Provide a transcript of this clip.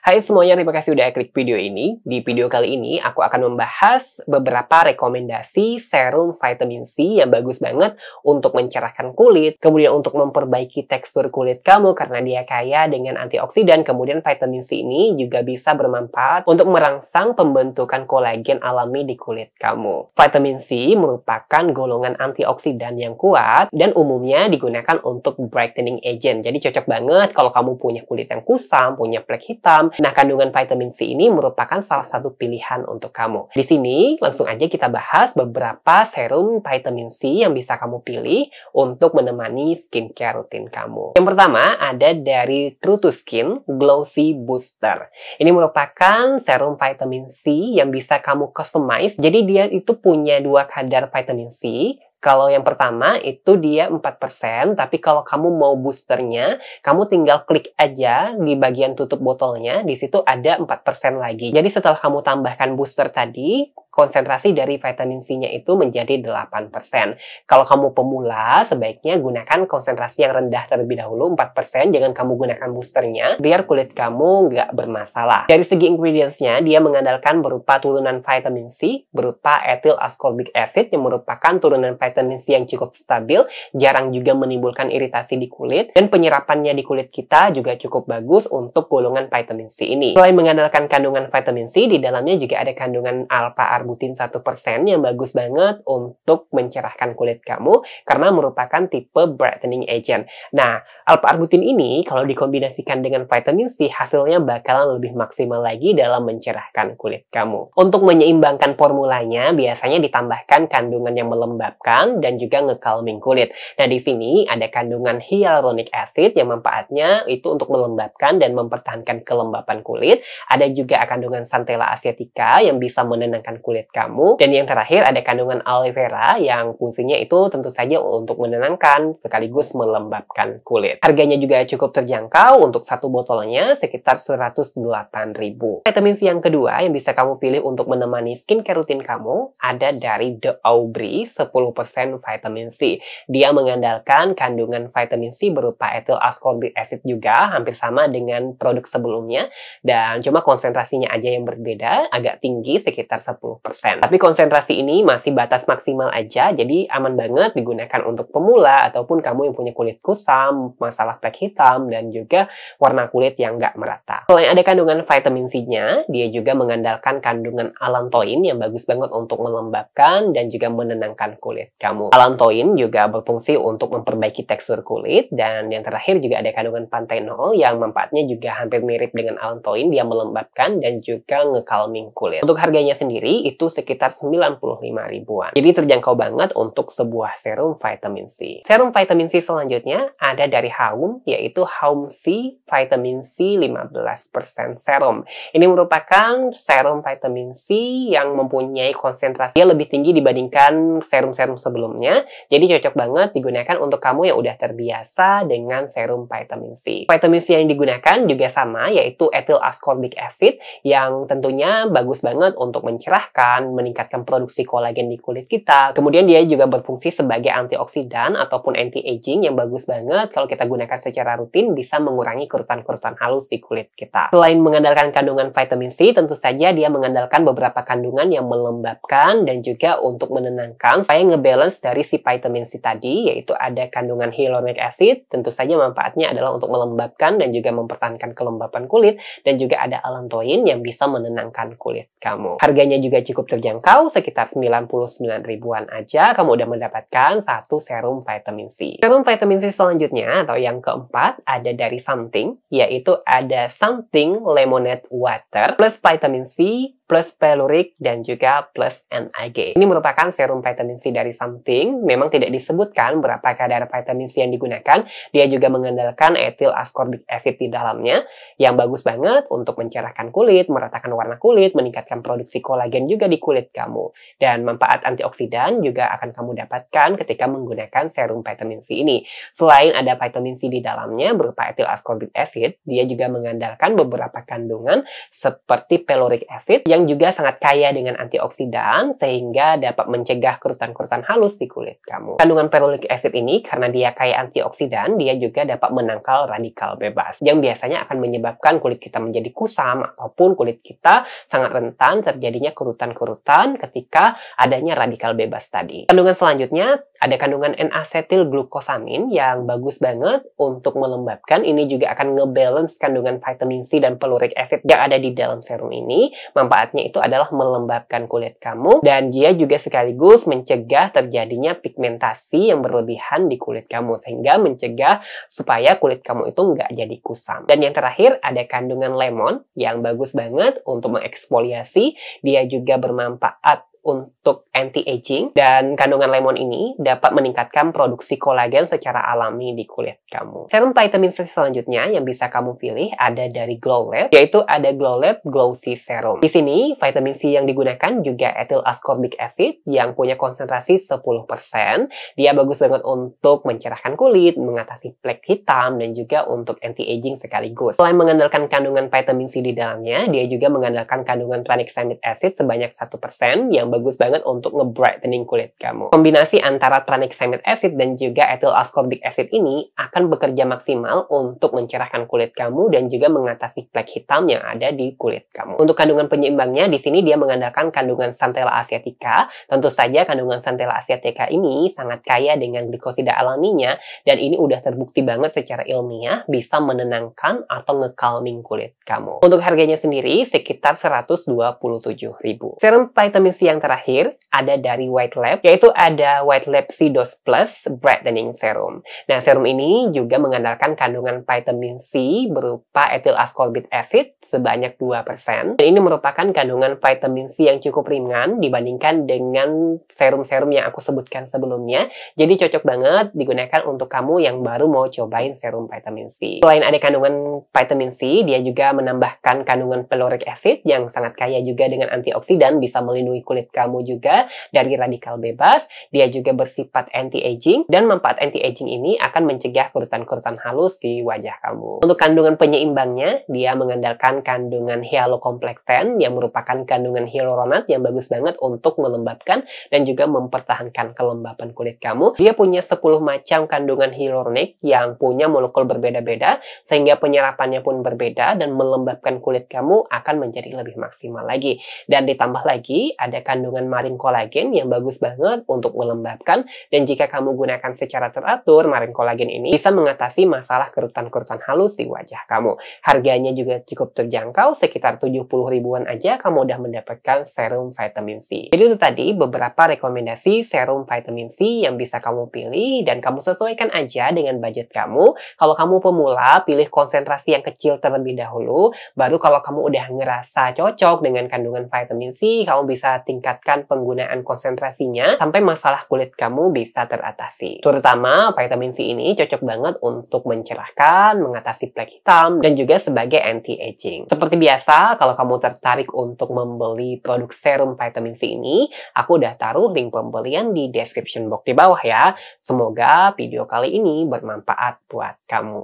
Hai semuanya, terima kasih udah klik video ini. Di video kali ini, aku akan membahas beberapa rekomendasi serum vitamin C yang bagus banget untuk mencerahkan kulit, kemudian untuk memperbaiki tekstur kulit kamu karena dia kaya dengan antioksidan, kemudian vitamin C ini juga bisa bermanfaat untuk merangsang pembentukan kolagen alami di kulit kamu. Vitamin C merupakan golongan antioksidan yang kuat dan umumnya digunakan untuk brightening agent. Jadi cocok banget kalau kamu punya kulit yang kusam, punya plek hitam, Nah, kandungan vitamin C ini merupakan salah satu pilihan untuk kamu. Di sini, langsung aja kita bahas beberapa serum vitamin C yang bisa kamu pilih untuk menemani skincare rutin kamu. Yang pertama ada dari True to Skin Glossy Booster. Ini merupakan serum vitamin C yang bisa kamu customize. Jadi dia itu punya dua kadar vitamin C, kalau yang pertama itu dia 4%, tapi kalau kamu mau boosternya, kamu tinggal klik aja di bagian tutup botolnya, di situ ada 4% lagi. Jadi setelah kamu tambahkan booster tadi, konsentrasi dari vitamin C-nya itu menjadi 8%. Kalau kamu pemula, sebaiknya gunakan konsentrasi yang rendah terlebih dahulu, 4%. Jangan kamu gunakan boosternya, biar kulit kamu nggak bermasalah. Dari segi ingredients-nya, dia mengandalkan berupa turunan vitamin C, berupa ethyl ascorbic acid yang merupakan turunan vitamin C yang cukup stabil, jarang juga menimbulkan iritasi di kulit, dan penyerapannya di kulit kita juga cukup bagus untuk golongan vitamin C ini. Selain mengandalkan kandungan vitamin C, di dalamnya juga ada kandungan alpha karbutin 1% yang bagus banget untuk mencerahkan kulit kamu karena merupakan tipe brightening agent. Nah, alpha-arbutin ini kalau dikombinasikan dengan vitamin C, hasilnya bakalan lebih maksimal lagi dalam mencerahkan kulit kamu. Untuk menyeimbangkan formulanya, biasanya ditambahkan kandungan yang melembabkan dan juga nge kulit. Nah, di sini ada kandungan hyaluronic acid yang manfaatnya itu untuk melembabkan dan mempertahankan kelembapan kulit. Ada juga kandungan santella asiatica yang bisa menenangkan kulit kulit kamu. Dan yang terakhir ada kandungan aloe vera yang fungsinya itu tentu saja untuk menenangkan sekaligus melembabkan kulit. Harganya juga cukup terjangkau untuk satu botolnya sekitar 108.000. Vitamin C yang kedua yang bisa kamu pilih untuk menemani skincare rutin kamu ada dari The Aubrey 10% vitamin C. Dia mengandalkan kandungan vitamin C berupa ethyl ascorbic acid juga hampir sama dengan produk sebelumnya dan cuma konsentrasinya aja yang berbeda agak tinggi sekitar 10% tapi konsentrasi ini masih batas maksimal aja, jadi aman banget digunakan untuk pemula ataupun kamu yang punya kulit kusam, masalah flek hitam, dan juga warna kulit yang nggak merata. Selain ada kandungan vitamin C-nya, dia juga mengandalkan kandungan alantoin yang bagus banget untuk melembabkan dan juga menenangkan kulit kamu. Alantoin juga berfungsi untuk memperbaiki tekstur kulit, dan yang terakhir juga ada kandungan pantenol yang manfaatnya juga hampir mirip dengan alantoin, dia melembabkan dan juga ngekalming kulit. Untuk harganya sendiri, itu sekitar 95 ribuan. Jadi terjangkau banget untuk sebuah serum vitamin C. Serum vitamin C selanjutnya ada dari Haum, yaitu Haum C Vitamin C 15% serum. Ini merupakan serum vitamin C yang mempunyai konsentrasi lebih tinggi dibandingkan serum-serum sebelumnya. Jadi cocok banget digunakan untuk kamu yang udah terbiasa dengan serum vitamin C. Vitamin C yang digunakan juga sama, yaitu ethyl ascorbic acid yang tentunya bagus banget untuk mencerahkan akan meningkatkan produksi kolagen di kulit kita. Kemudian dia juga berfungsi sebagai antioksidan ataupun anti-aging yang bagus banget kalau kita gunakan secara rutin bisa mengurangi kerutan-kerutan halus di kulit kita. Selain mengandalkan kandungan vitamin C, tentu saja dia mengandalkan beberapa kandungan yang melembabkan dan juga untuk menenangkan supaya ngebalance dari si vitamin C tadi, yaitu ada kandungan hyaluronic acid, tentu saja manfaatnya adalah untuk melembabkan dan juga mempertahankan kelembapan kulit, dan juga ada allantoin yang bisa menenangkan kulit kamu. Harganya juga cukup terjangkau, sekitar 99 ribuan aja kamu udah mendapatkan satu serum vitamin C. Serum vitamin C selanjutnya atau yang keempat ada dari Something, yaitu ada Something Lemonade Water plus vitamin C plus peluric, dan juga plus NAG. Ini merupakan serum vitamin C dari something, memang tidak disebutkan berapa kadar vitamin C yang digunakan, dia juga mengandalkan etil ascorbic acid di dalamnya, yang bagus banget untuk mencerahkan kulit, meratakan warna kulit, meningkatkan produksi kolagen juga di kulit kamu. Dan manfaat antioksidan juga akan kamu dapatkan ketika menggunakan serum vitamin C ini. Selain ada vitamin C di dalamnya berupa etil ascorbic acid, dia juga mengandalkan beberapa kandungan seperti peluric acid yang Selain juga sangat kaya dengan antioksidan sehingga dapat mencegah kerutan-kerutan halus di kulit kamu. Kandungan perolic acid ini karena dia kaya antioksidan, dia juga dapat menangkal radikal bebas yang biasanya akan menyebabkan kulit kita menjadi kusam ataupun kulit kita sangat rentan terjadinya kerutan-kerutan ketika adanya radikal bebas tadi. Kandungan selanjutnya ada kandungan n asetil glukosamin yang bagus banget untuk melembabkan. Ini juga akan ngebalance kandungan vitamin C dan peluric acid yang ada di dalam serum ini. Manfaatnya itu adalah melembabkan kulit kamu dan dia juga sekaligus mencegah terjadinya pigmentasi yang berlebihan di kulit kamu sehingga mencegah supaya kulit kamu itu nggak jadi kusam. Dan yang terakhir ada kandungan lemon yang bagus banget untuk mengeksfoliasi. Dia juga bermanfaat untuk anti-aging dan kandungan lemon ini dapat meningkatkan produksi kolagen secara alami di kulit kamu. Serum vitamin C selanjutnya yang bisa kamu pilih ada dari Glow Lab, yaitu ada Glow Lab Glow C Serum. Di sini, vitamin C yang digunakan juga ethyl ascorbic acid yang punya konsentrasi 10%. Dia bagus banget untuk mencerahkan kulit, mengatasi flek hitam, dan juga untuk anti-aging sekaligus. Selain mengandalkan kandungan vitamin C di dalamnya, dia juga mengandalkan kandungan tranexamic acid sebanyak 1% yang bagus banget untuk nge-brightening kulit kamu. Kombinasi antara tranexamic acid dan juga ethyl ascorbic acid ini akan bekerja maksimal untuk mencerahkan kulit kamu dan juga mengatasi flek hitam yang ada di kulit kamu. Untuk kandungan penyeimbangnya, di sini dia mengandalkan kandungan Santella asiatica. Tentu saja kandungan Santella asiatica ini sangat kaya dengan glikosida alaminya dan ini udah terbukti banget secara ilmiah bisa menenangkan atau ngekalming kulit kamu. Untuk harganya sendiri sekitar 127.000. Serum vitamin C yang yang terakhir ada dari White Lab, yaitu ada White Lab C-Dose Plus Brightening Serum. Nah, serum ini juga mengandalkan kandungan vitamin C berupa ethyl ascorbic acid sebanyak 2%. Dan ini merupakan kandungan vitamin C yang cukup ringan dibandingkan dengan serum-serum yang aku sebutkan sebelumnya. Jadi cocok banget digunakan untuk kamu yang baru mau cobain serum vitamin C. Selain ada kandungan vitamin C, dia juga menambahkan kandungan peloric acid yang sangat kaya juga dengan antioksidan bisa melindungi kulit kamu juga dari radikal bebas. Dia juga bersifat anti-aging dan manfaat anti-aging ini akan mencegah kerutan-kerutan halus di wajah kamu. Untuk kandungan penyeimbangnya, dia mengandalkan kandungan hyalocomplectan yang merupakan kandungan hyaluronat yang bagus banget untuk melembabkan dan juga mempertahankan kelembapan kulit kamu. Dia punya 10 macam kandungan hyaluronik yang punya molekul berbeda-beda sehingga penyerapannya pun berbeda dan melembabkan kulit kamu akan menjadi lebih maksimal lagi. Dan ditambah lagi ada kandungan kandungan marine kolagen yang bagus banget untuk melembabkan dan jika kamu gunakan secara teratur, marine kolagen ini bisa mengatasi masalah kerutan-kerutan halus di wajah kamu. Harganya juga cukup terjangkau, sekitar 70 ribuan aja kamu udah mendapatkan serum vitamin C. Jadi itu tadi beberapa rekomendasi serum vitamin C yang bisa kamu pilih dan kamu sesuaikan aja dengan budget kamu. Kalau kamu pemula, pilih konsentrasi yang kecil terlebih dahulu, baru kalau kamu udah ngerasa cocok dengan kandungan vitamin C, kamu bisa tingkat meningkatkan penggunaan konsentrasinya sampai masalah kulit kamu bisa teratasi. Terutama vitamin C ini cocok banget untuk mencerahkan, mengatasi plek hitam, dan juga sebagai anti-aging. Seperti biasa, kalau kamu tertarik untuk membeli produk serum vitamin C ini, aku udah taruh link pembelian di description box di bawah ya. Semoga video kali ini bermanfaat buat kamu.